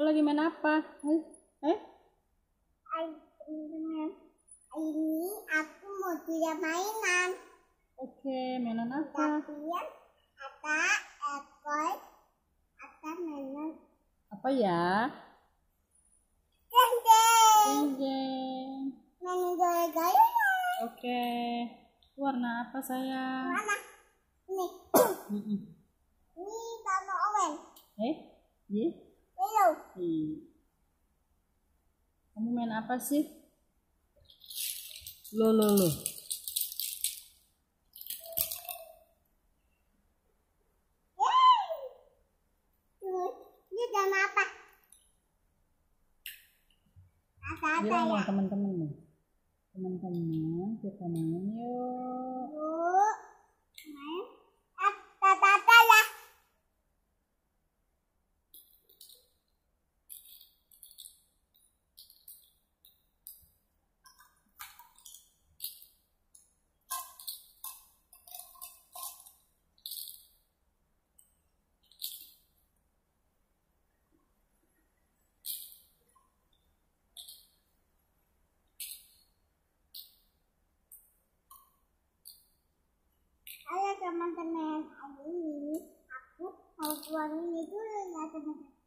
Lo lagi main apa? Eh? eh? Ini aku mau punya mainan. Oke, mainan apa? apa? apa apa mainan? Apa ya? Oke, okay. Mainan Oke. Warna apa saya Warna ini. ini warna orange. Eh? Yeah. Hmm. Kamu main apa sih? Lo lo lo. Ini drama apa? Ya? Teman-teman, teman-teman kita main yuk. teman-teman hari ini aku mau buang ini dulu ya teman-teman